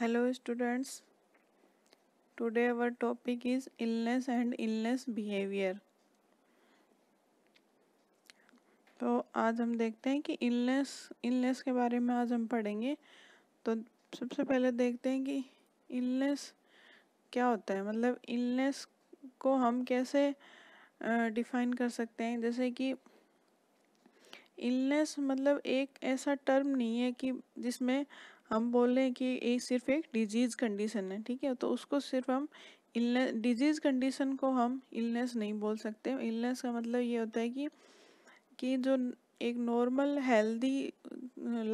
Hello students today our topic is illness and illness behaviour तो आज हम देखते हैं कि इलनेस इलनेस के बारे में आज हम पढ़ेंगे तो सबसे पहले देखते हैं कि इलनेस क्या होता है मतलब इलनेस को हम कैसे डिफाइन कर सकते हैं जैसे कि इलनेस मतलब एक ऐसा टर्म नहीं है कि जिसमें हम बोल रहे हैं कि ये सिर्फ एक डिजीज़ कंडीशन है ठीक है तो उसको सिर्फ हम इलनेस डिजीज़ कंडीशन को हम इलनेस नहीं बोल सकते इलनेस का मतलब ये होता है कि कि जो एक नॉर्मल हेल्दी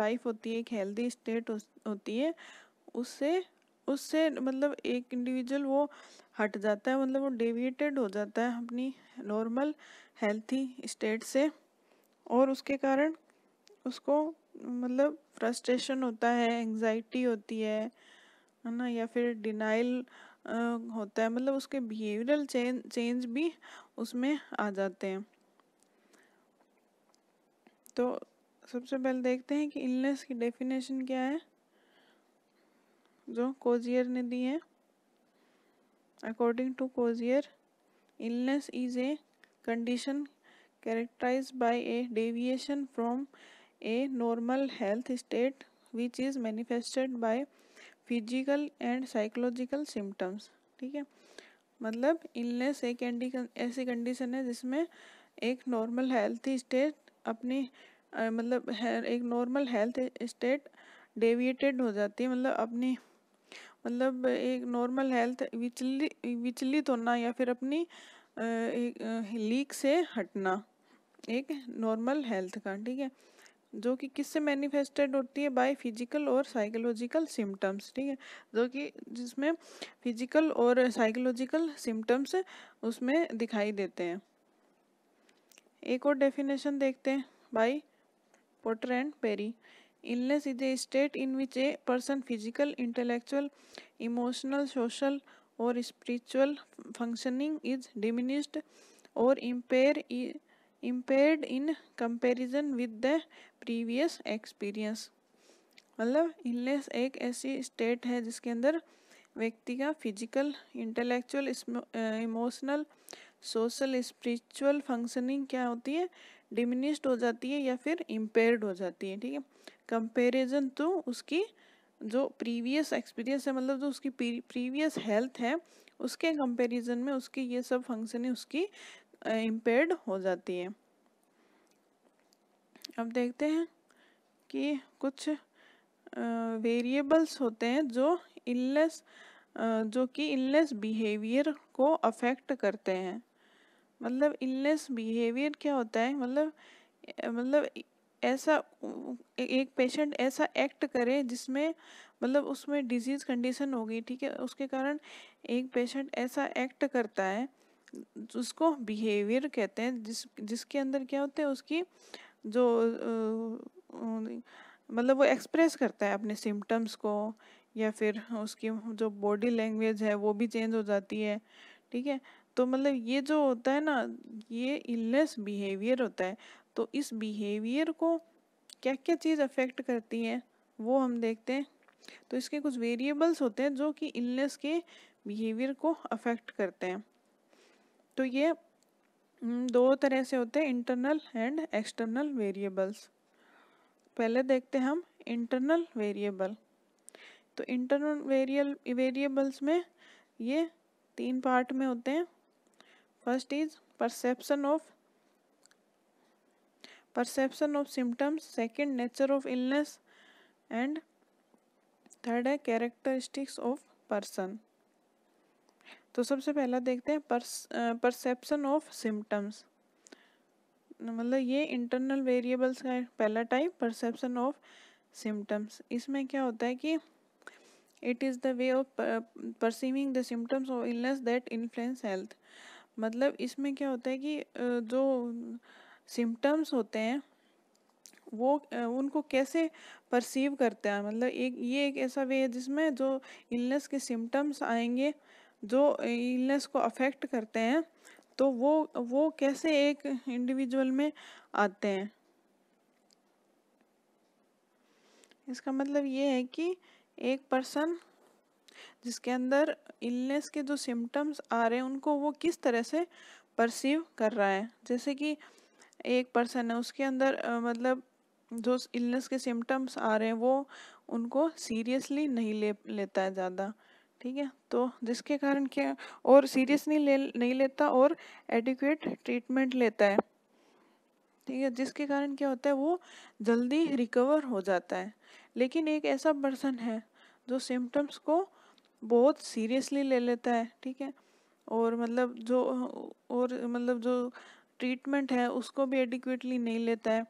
लाइफ होती है एक हेल्दी स्टेट होती है उससे उससे मतलब एक इंडिविजुअल वो हट जाता है मतलब वो डेविएटेड हो जाता है अपनी नॉर्मल हेल्थी स्टेट से और उसके कारण उसको मतलब फ्रस्ट्रेशन होता है एंजाइटी होती है है ना या फिर डिनाइल होता है मतलब उसके बिहेवियरल चेंज भी उसमें आ जाते हैं तो सबसे पहले देखते हैं कि इलनेस की डेफिनेशन क्या है जो कोजियर ने दी है according to Kozier illness is a condition characterize by a deviation from a normal health state which is manifested by physical and psychological symptoms ठीक है मतलब इलनेस एक ऐसी कंडीशन है जिसमें एक नॉर्मल हेल्थ स्टेट अपनी मतलब एक नॉर्मल हेल्थ स्टेट डेविएटेड हो जाती है मतलब अपनी मतलब एक नॉर्मल हेल्थ विचलित विचलित होना या फिर अपनी एक लीक से हटना एक नॉर्मल हेल्थ का ठीक है जो कि किससे मैनिफेस्टेड होती है बाय फिजिकल और साइकोलॉजिकल सिम्टम्स ठीक है जो कि जिसमें फिजिकल और साइकोलॉजिकल सिम्टम्स उसमें दिखाई देते हैं एक और डेफिनेशन देखते हैं by Potter and Perry illness is a state in which a person physical intellectual emotional social और स्पिरिचुअल फंक्शनिंग इज डिमिनिस्ड और impair impaired in comparison with the previous experience मतलब इलनेस एक ऐसी स्टेट है जिसके अंदर व्यक्ति का physical intellectual emotional social spiritual functioning क्या होती है डिमिनिस्ड हो जाती है या फिर इम्पेयर्ड हो जाती है ठीक है कंपेरिजन तो उसकी जो प्रीवियस एक्सपीरियंस है मतलब जो उसकी प्रीवियस हेल्थ है उसके कंपेरिजन में उसकी ये सब फंक्शनिंग उसकी इम्पेयर्ड हो जाती है अब देखते हैं कि कुछ वेरिएबल्स होते हैं जो इलेस जो कि इलनेस बिहेवियर को अफेक्ट करते हैं मतलब इलनेस बिहेवियर क्या होता है मतलब मतलब ऐसा एक पेशेंट ऐसा एक्ट करे जिसमें मतलब उसमें डिजीज़ कंडीशन हो गई ठीक है उसके कारण एक पेशेंट ऐसा एक्ट करता है उसको बिहेवियर कहते हैं जिस जिसके अंदर क्या होता है उसकी जो मतलब वो एक्सप्रेस करता है अपने सिम्टम्स को या फिर उसकी जो बॉडी लैंग्वेज है वो भी चेंज हो जाती है ठीक है तो मतलब ये जो होता है ना ये इलनेस बिहेवियर होता है तो इस बिहेवियर को क्या क्या चीज़ अफेक्ट करती है वो हम देखते हैं तो इसके कुछ वेरिएबल्स होते हैं जो कि इलनेस के बिहेवियर को अफेक्ट करते हैं तो ये हम्म, दो तरह से होते हैं इंटरनल एंड एक्सटर्नल वेरिएबल्स पहले देखते हम इंटरनल वेरिएबल तो इंटरनल वेरियल वेरिएबल्स में ये तीन पार्ट में होते हैं first is perception of perception of symptoms second nature of illness and third है कैरेक्टरिस्टिक्स ऑफ पर्सन तो सबसे पहला देखते हैं परसेप्शन ऑफ सिम्टम्स मतलब ये इंटरनल वेरिएबल्स का पहला टाइप परसेप्शन ऑफ सिम्टम्स इसमें क्या होता है कि it is the way of perceiving the symptoms of illness that influence health मतलब इसमें क्या होता है कि जो सिम्टम्स होते हैं वो उनको कैसे परसीव करते हैं मतलब एक ये एक ऐसा वे है जिसमें जो इलनेस के सिम्टम्स आएंगे जो इलनेस को अफेक्ट करते हैं तो वो वो कैसे एक इंडिविजुअल में आते हैं इसका मतलब ये है कि एक पर्सन जिसके अंदर इलनेस के जो सिम्टम्स आ रहे हैं उनको वो किस तरह से परसीव कर रहा है जैसे कि एक पर्सन है उसके अंदर मतलब जो इलनेस के सिम्टम्स आ रहे हैं वो उनको सीरियसली नहीं ले लेता है ज़्यादा ठीक है तो जिसके कारण क्या और सीरियस नहीं ले नहीं लेता और एडिक्वेट ट्रीटमेंट लेता है ठीक है जिसके कारण क्या होता है वो जल्दी रिकवर हो जाता है लेकिन एक ऐसा पर्सन है जो सिम्टम्स को बहुत सीरियसली ले लेता है ठीक है और मतलब जो और मतलब जो ट्रीटमेंट है उसको भी एडिक्वेटली नहीं लेता है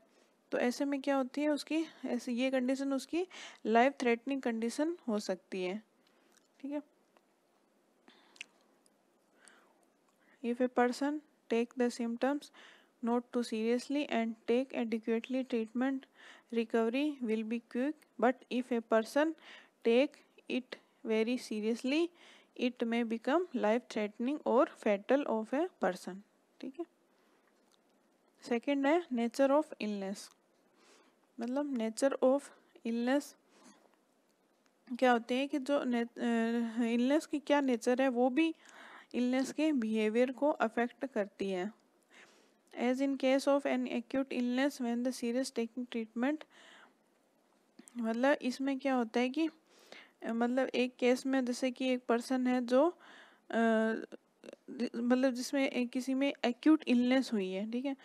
तो ऐसे में क्या होती है उसकी ऐसे ये कंडीशन उसकी लाइफ थ्रेटनिंग कंडीशन हो सकती है ठीक है if a person take the symptoms not too seriously and take adequately treatment recovery will be quick but if a person take it very seriously it may become life threatening और fatal of a person ठीक है second है nature of illness मतलब nature of illness क्या होते हैं कि जो इलनेस की क्या नेचर है वो भी इलनेस के बिहेवियर को अफेक्ट करती है as in case of an acute illness when the serious taking treatment मतलब इसमें क्या होता है कि मतलब एक केस में जैसे कि एक पर्सन है जो मतलब जिसमें किसी में एक्यूट इलनेस हुई है ठीक है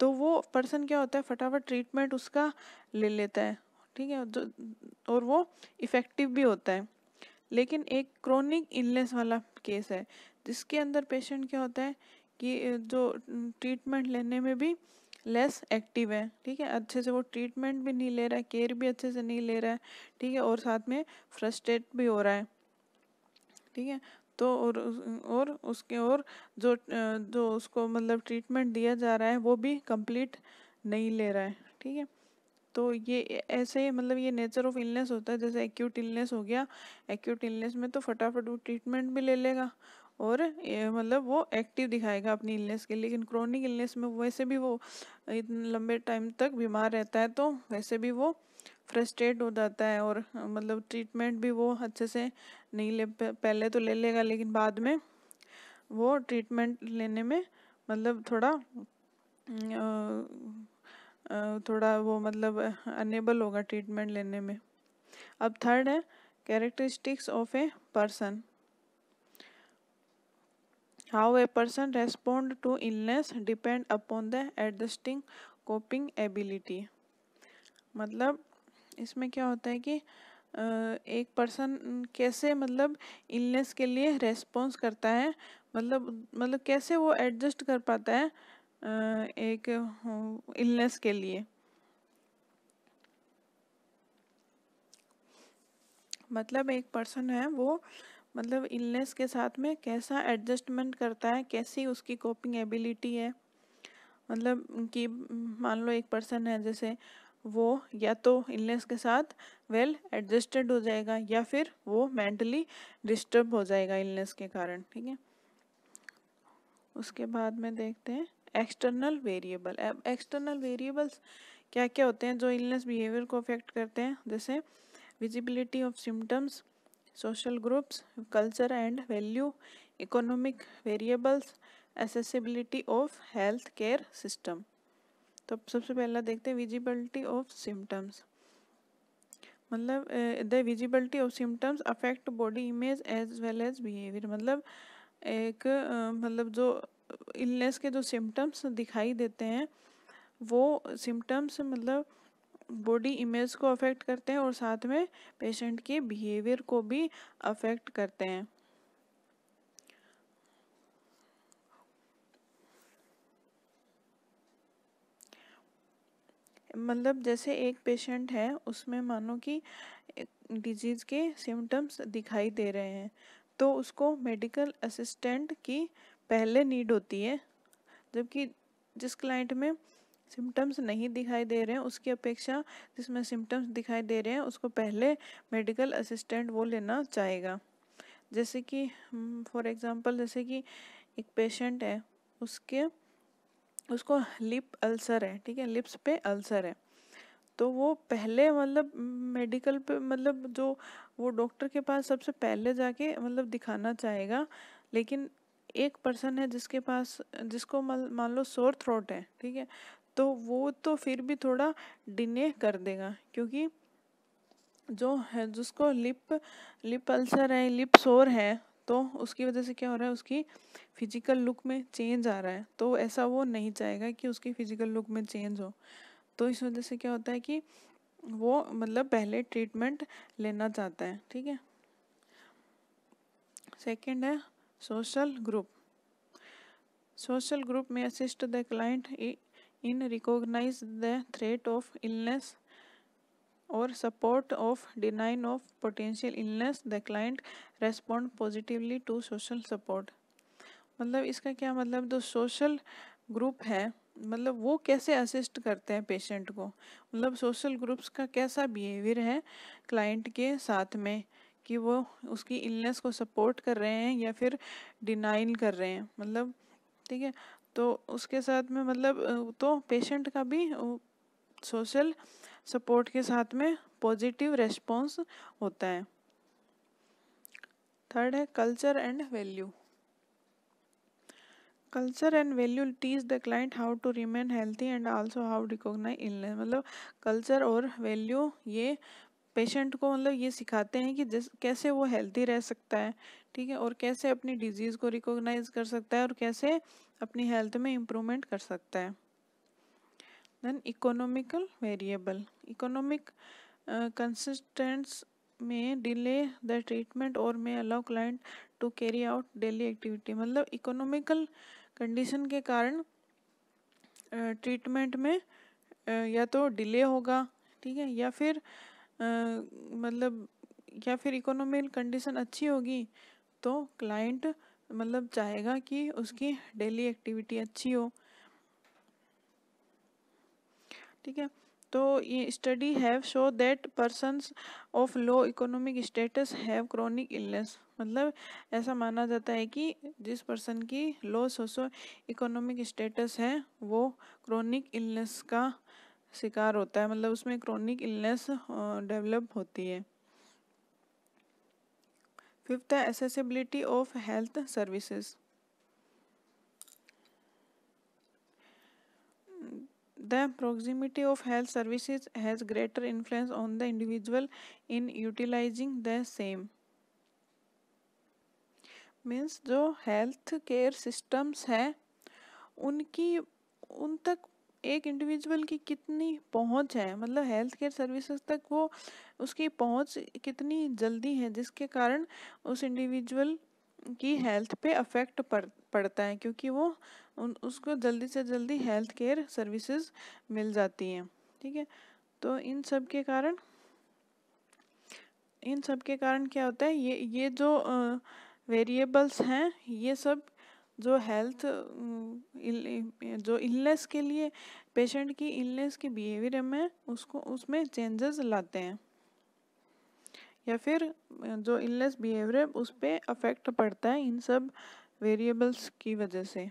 तो वो पर्सन क्या होता है फटाफट ट्रीटमेंट उसका ले लेता है ठीक है जो और वो इफ़ेक्टिव भी होता है लेकिन एक क्रोनिक इलनेस वाला केस है जिसके अंदर पेशेंट क्या होता है कि जो ट्रीटमेंट लेने में भी लेस एक्टिव है ठीक है अच्छे से वो ट्रीटमेंट भी नहीं ले रहा है केयर भी अच्छे से नहीं ले रहा है ठीक है और साथ में फ्रस्ट्रेट भी हो रहा है ठीक है तो और और उसके और जो जो उसको मतलब ट्रीटमेंट दिया जा रहा है वो भी कंप्लीट नहीं ले रहा है ठीक है तो ये ऐसे मतलब ये नेचर ऑफ इलनेस होता है जैसे एक्यूट इलनेस हो गया एक्यूट इलनेस में तो फटाफट वो ट्रीटमेंट भी ले लेगा और मतलब वो एक्टिव दिखाएगा अपनी इलनेस के लेकिन क्रॉनिक इलनेस में वैसे भी वो इतने लंबे टाइम तक बीमार रहता है तो वैसे भी वो फ्रस्ट्रेट हो जाता है और मतलब ट्रीटमेंट भी वो अच्छे से नहीं ले पहले तो ले लेगा लेकिन बाद में वो ट्रीटमेंट लेने में मतलब थोड़ा आ, थोड़ा वो मतलब अनेबल होगा ट्रीटमेंट लेने में अब थर्ड है characteristics of a person how a person respond to illness depend upon the adjusting coping ability मतलब इसमें क्या होता है कि एक पर्सन कैसे मतलब इलनेस के लिए रेस्पॉन्स करता है मतलब मतलब कैसे वो एडजस्ट कर पाता है एक इलनेस के लिए मतलब एक पर्सन है वो मतलब इलनेस के साथ में कैसा एडजस्टमेंट करता है कैसी उसकी कोपिंग एबिलिटी है मतलब कि मान लो एक पर्सन है जैसे वो या तो इलनेस के साथ वेल well एडजस्टेड हो जाएगा या फिर वो मेंटली डिस्टर्ब हो जाएगा इलनेस के कारण ठीक है उसके बाद में देखते हैं एक्सटर्नल वेरिएबल अब एक्सटर्नल वेरिएबल्स क्या क्या होते हैं जो इलनेस बिहेवियर को अफेक्ट करते हैं जैसे visibility of symptoms social groups culture and value economic variables accessibility of health care system तो सबसे पहला देखते हैं विजिबिलिटी ऑफ सिम्टम्स मतलब the visibility of symptoms affect body image as well as behaviour मतलब एक मतलब जो इलनेस के जो सिम्टम्स दिखाई देते हैं वो सिम्टम्स मतलब बॉडी इमेज को अफेक्ट करते हैं और साथ में पेशेंट के बिहेवियर को भी अफेक्ट करते हैं मतलब जैसे एक पेशेंट है उसमें मानो कि डिजीज़ के सिम्टम्स दिखाई दे रहे हैं तो उसको मेडिकल असिस्टेंट की पहले नीड होती है जबकि जिस क्लाइंट में सिम्टम्स नहीं दिखाई दे रहे हैं उसकी अपेक्षा जिसमें सिम्टम्स दिखाई दे रहे हैं उसको पहले मेडिकल असिस्टेंट वो लेना चाहेगा जैसे कि फॉर एग्जांपल जैसे कि एक पेशेंट है उसके उसको लिप अल्सर है ठीक है लिप्स पे अल्सर है तो वो पहले मतलब मेडिकल पे मतलब जो वो डॉक्टर के पास सबसे पहले जाके मतलब दिखाना चाहेगा लेकिन एक पर्सन है जिसके पास जिसको मान लो सोर थ्रोट है ठीक है तो वो तो फिर भी थोड़ा डिले कर देगा क्योंकि जो है जिसको लिप लिप अल्सर है लिप सोर है तो उसकी वजह से क्या हो रहा है उसकी फिजिकल लुक में चेंज आ रहा है तो ऐसा वो नहीं चाहेगा कि उसकी फिजिकल लुक में चेंज हो तो इस वजह से क्या होता है कि वो मतलब पहले ट्रीटमेंट लेना चाहता है ठीक है सेकंड है social group. Social group may assist the client in recognize the threat of illness or support of denying of potential illness the client respond positively to social support मतलब इसका क्या मतलब जो सोशल ग्रुप है मतलब वो कैसे असिस्ट करते हैं पेशेंट को मतलब सोशल ग्रुप्स का कैसा बिहेवियर है क्लाइंट के साथ में कि वो उसकी इलनेस को सपोर्ट कर रहे हैं या फिर डिनाइल कर रहे हैं मतलब ठीक है तो उसके साथ में मतलब तो पेशेंट का भी सोशल सपोर्ट के साथ में पॉजिटिव रेस्पॉन्स होता है थर्ड है culture and value culture and value teaches the client how to remain healthy and also how recognise illness मतलब कल्चर और वैल्यू ये पेशेंट को मतलब ये सिखाते हैं कि जिस कैसे वो हेल्थी रह सकता है ठीक है और कैसे अपनी डिजीज़ को रिकॉग्नाइज कर सकता है और कैसे अपनी हेल्थ में इम्प्रूवमेंट कर सकता है then economical variable economic constraints में डिले द ट्रीटमेंट और may allow client to carry out daily activity मतलब इकोनॉमिकल कंडीशन के कारण ट्रीटमेंट में या तो डिले होगा ठीक है या फिर मतलब या फिर इकोनॉमिक कंडीशन अच्छी होगी तो क्लाइंट मतलब चाहेगा कि उसकी डेली एक्टिविटी अच्छी हो ठीक है तो ये study have show that persons of low economic status have chronic illness मतलब ऐसा माना जाता है कि जिस पर्सन की लो सोशो इकोनॉमिक स्टेटस है वो क्रोनिक इलनेस का शिकार होता है मतलब उसमें क्रोनिक इलनेस डेवलप होती है फिफ्थ है accessibility of health services the proximity of health services has greater influence on the individual in utilising the same means जो हेल्थ केयर सिस्टम्स हैं उनकी उन तक एक इंडिविजुअल की कितनी पहुंच है मतलब हेल्थ केयर सर्विसेज तक वो उसकी पहुंच कितनी जल्दी है जिसके कारण उस इंडिविजुअल की हेल्थ पे अफेक्ट पड़ पड़ता है क्योंकि वो उन उसको जल्दी से जल्दी हेल्थ केयर सर्विसेज मिल जाती हैं ठीक है तो इन सब के कारण इन सब के कारण क्या होता है ये ये जो वेरिएबल्स हैं ये सब जो हेल्थ जो इलनेस के लिए पेशेंट की इलनेस के बिहेवियर में उसको उसमें चेंजेस लाते हैं या फिर जो इलनेस बिहेवियर उस पर अफेक्ट पड़ता है इन सब वेरिएबल्स की वजह से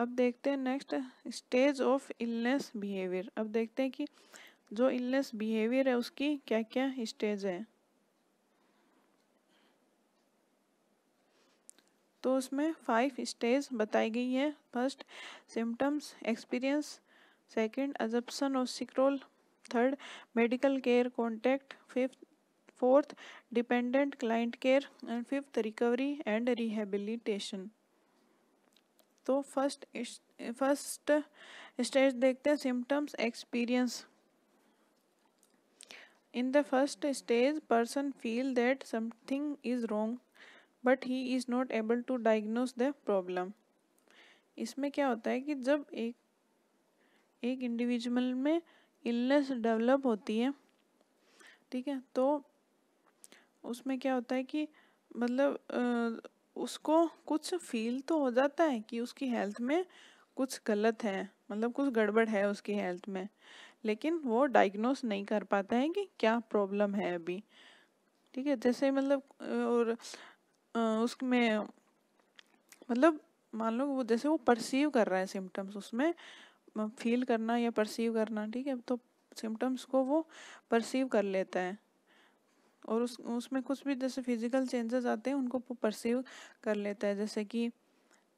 अब देखते हैं next stage of illness behaviour अब देखते हैं कि जो इलनेस बिहेवियर है उसकी क्या क्या स्टेज है तो उसमें फाइव स्टेज बताई गई है first symptoms experience second assumption और sick role third medical care contact fifth fourth dependent client care and fifth recovery and rehabilitation तो फर्स्ट फर्स्ट स्टेज देखते हैं symptoms experience in the first stage person feel that something is wrong but he is not able to diagnose the problem इसमें क्या होता है कि जब एक एक इंडिविजुअल में इलनेस डेवलप होती है ठीक है तो उसमें क्या होता है कि मतलब उसको कुछ फील तो हो जाता है कि उसकी हेल्थ में कुछ गलत है मतलब कुछ गड़बड़ है उसकी हेल्थ में लेकिन वो डायग्नोस नहीं कर पाता है कि क्या प्रॉब्लम है अभी ठीक है जैसे मतलब और उसमें मतलब मान लो वो जैसे वो परसीव कर रहा है सिम्टम्स उसमें फील करना या परसीव करना ठीक है तो सिम्टम्स को वो परसीव कर लेता है और उस उसमें कुछ भी जैसे फिजिकल चेंजेस आते हैं उनको वो परसीव कर लेता है जैसे कि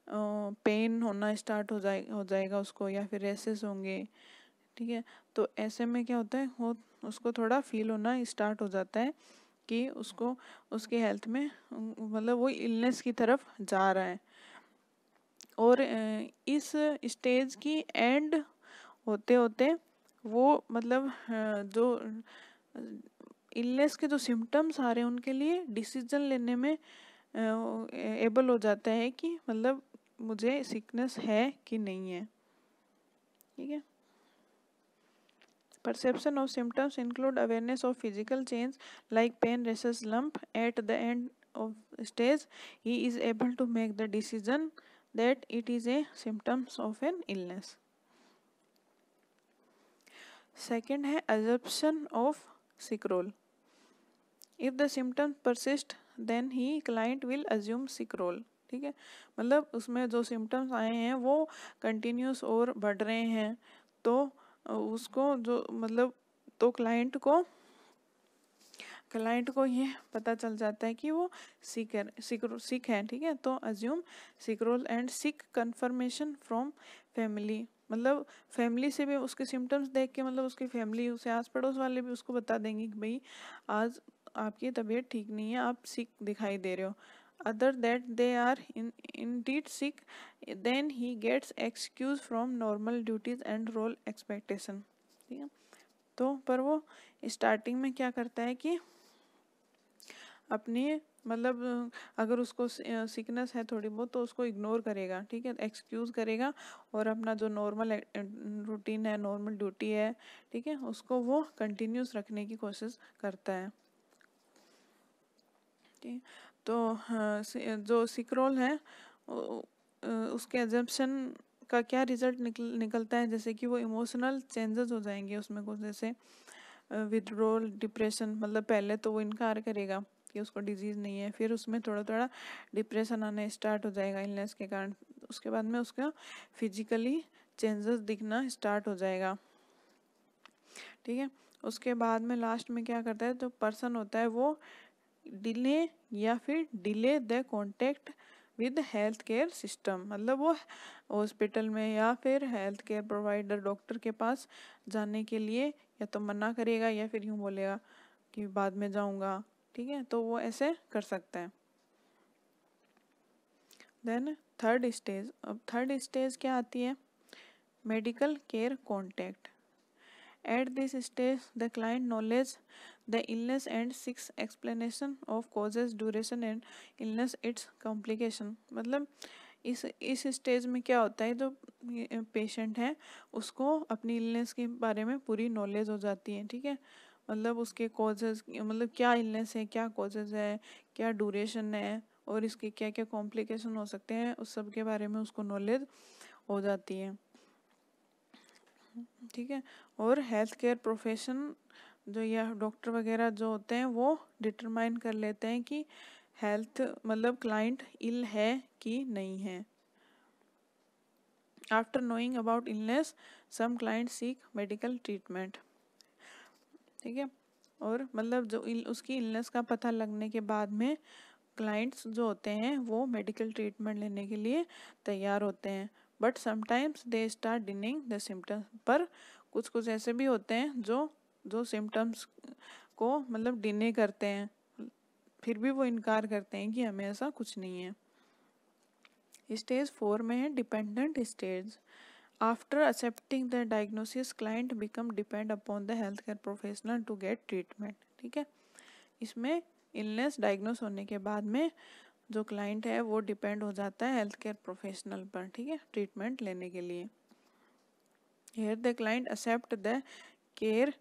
पेन होना स्टार्ट हो जाए हो जाएगा उसको या फिर रेसेस होंगे ठीक है तो ऐसे में क्या होता है वो उसको थोड़ा फील होना स्टार्ट हो जाता है कि उसको उसके हेल्थ में मतलब वो इलनेस की तरफ जा रहा है और इस स्टेज की एंड होते होते वो मतलब जो इलनेस के जो सिम्टम्स आ रहे हैं उनके लिए डिसीजन लेने में एबल हो जाता है कि मतलब मुझे सिकनेस है कि नहीं है ठीक है Perception of symptoms include awareness of physical change like pain, rashes lump. At the end of stage, he is able to make the decision that it is a symptoms of an illness. Second है assumption of sick If the symptoms persist, then he client will assume sick ठीक है मतलब उसमें जो symptoms आए हैं वो continuous और बढ़ रहे हैं तो उसको जो मतलब तो क्लाइंट को क्लाइंट को ये पता चल जाता है कि वो सीकर सीकर सिख है ठीक है तो assume sick role and sick confirmation from family मतलब फैमिली से भी उसके सिम्टम्स देख के मतलब उसकी फैमिली उसे आस पड़ोस वाले भी उसको बता देंगे कि भाई आज आपकी तबीयत ठीक नहीं है आप सिक दिखाई दे रहे हो other that they are in, indeed sick then he gets excuse from normal duties and role expectation ठीक है तो पर वो स्टार्टिंग में क्या करता है कि अपनी मतलब अगर उसको सिकनेस है थोड़ी बहुत तो उसको इग्नोर करेगा ठीक है एक्सक्यूज करेगा और अपना जो नॉर्मल रूटीन है नॉर्मल ड्यूटी है ठीक है उसको वो कंटिन्यूस रखने की कोशिश करता है ठीक तो हाँ, जो सिक्रोल है उसके एजम्पन का क्या रिजल्ट निकल निकलता है जैसे कि वो इमोशनल चेंजेस हो जाएंगे उसमें कुछ जैसे विदड्रोल डिप्रेशन मतलब पहले तो वो इनकार करेगा कि उसको डिजीज़ नहीं है फिर उसमें थोड़ा थोड़ा डिप्रेशन आना स्टार्ट हो जाएगा इलनेस के कारण उसके बाद में उसका फिजिकली चेंजेस दिखना स्टार्ट हो जाएगा ठीक है उसके बाद में लास्ट में क्या करता है तो पर्सन होता है वो डिले या फिर delay the contact with health care system मतलब वो हॉस्पिटल में या फिर हेल्थ केयर प्रोवाइडर डॉक्टर के पास जाने के लिए या तो मना करेगा या फिर यूँ बोलेगा कि बाद में जाऊँगा ठीक है तो वो ऐसे कर सकते हैं देन थर्ड स्टेज अब थर्ड स्टेज क्या आती है medical care contact at this stage the client knowledge the illness and seeks explanation of causes duration and illness its complication मतलब इस इस स्टेज में क्या होता है जो पेशेंट है उसको अपनी इलनेस के बारे में पूरी नॉलेज हो जाती है ठीक है मतलब उसके कॉजेज मतलब क्या इलनेस है क्या कॉजेज है क्या ड्यूरेशन है और इसके क्या क्या कॉम्प्लिकेशन हो सकते हैं उस सब के बारे में उसको नॉलेज हो जाती है ठीक है और हेल्थ केयर प्रोफेशन जो या डॉक्टर वगैरह जो होते हैं वो डिटरमाइन कर लेते हैं कि हेल्थ मतलब क्लाइंट इल है कि नहीं है after knowing about illness some client seek medical treatment ठीक है और मतलब जो इल, उसकी इलनेस का पता लगने के बाद में क्लाइंट्स जो होते हैं वो मेडिकल ट्रीटमेंट लेने के लिए तैयार होते हैं but sometimes they start denying the symptoms पर कुछ कुछ ऐसे भी होते हैं जो जो सिम्टम्स को मतलब डिने करते हैं फिर भी वो इनकार करते हैं कि हमें ऐसा कुछ नहीं है स्टेज फोर में है dependent stage after accepting the diagnosis client become depend upon the health care professional to get treatment ठीक है इसमें इलनेस डायग्नोस होने के बाद में जो क्लाइंट है वो डिपेंड हो जाता है हेल्थ केयर प्रोफेशनल पर ठीक है ट्रीटमेंट लेने के लिए here the client accept the care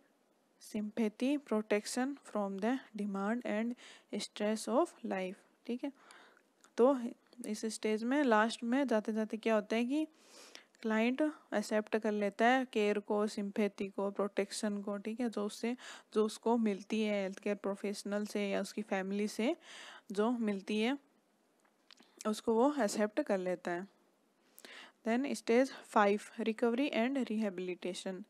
sympathy protection from the demand and stress of life ठीक है तो इस स्टेज में लास्ट में जाते जाते क्या होता है कि क्लाइंट एक्सेप्ट कर लेता है केयर को सिंपैथी को प्रोटेक्शन को ठीक है जो उससे जो उसको मिलती है हेल्थ केयर प्रोफेशनल से या उसकी फैमिली से जो मिलती है उसको वो एक्सेप्ट कर लेता है then stage 5 recovery and rehabilitation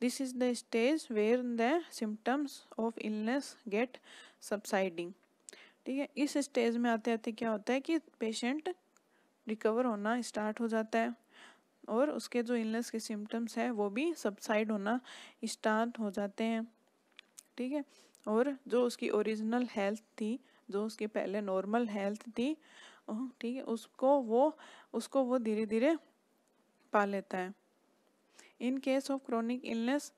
this is the stage where the symptoms of illness get subsiding ठीक है इस स्टेज में आते आते क्या होता है कि पेशेंट रिकवर होना स्टार्ट हो जाता है और उसके जो इलनेस के सिम्टम्स है वो भी सबसाइड होना स्टार्ट हो जाते हैं ठीक है और जो उसकी ओरिजिनल हेल्थ थी जो उसकी पहले नॉर्मल हेल्थ थी ठीक है उसको वो उसको वो धीरे धीरे पा लेता है in case of chronic illness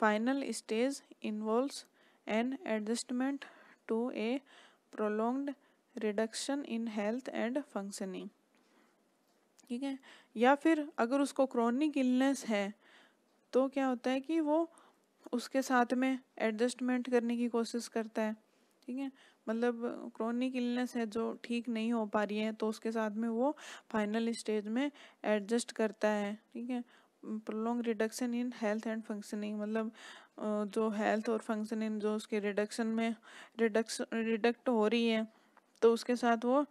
final stage involve an adjustment to a prolonged reduction in health and functioning ठीक है या फिर अगर उसको क्रोनिक इलनेस है तो क्या होता है कि वो उसके साथ में एडजस्टमेंट करने की कोशिश करता है ठीक है मतलब क्रोनिक इलनेस है जो ठीक नहीं हो पा रही है तो उसके साथ में वो फाइनल स्टेज में एडजस्ट करता है ठीक है prolong reduction in health and functioning मतलब जो हेल्थ और फंक्शनिंग जो उसके रिडक्शन में रिडक्शन रिडक्ट हो रही है तो उसके साथ वो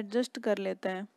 एडजस्ट कर लेता है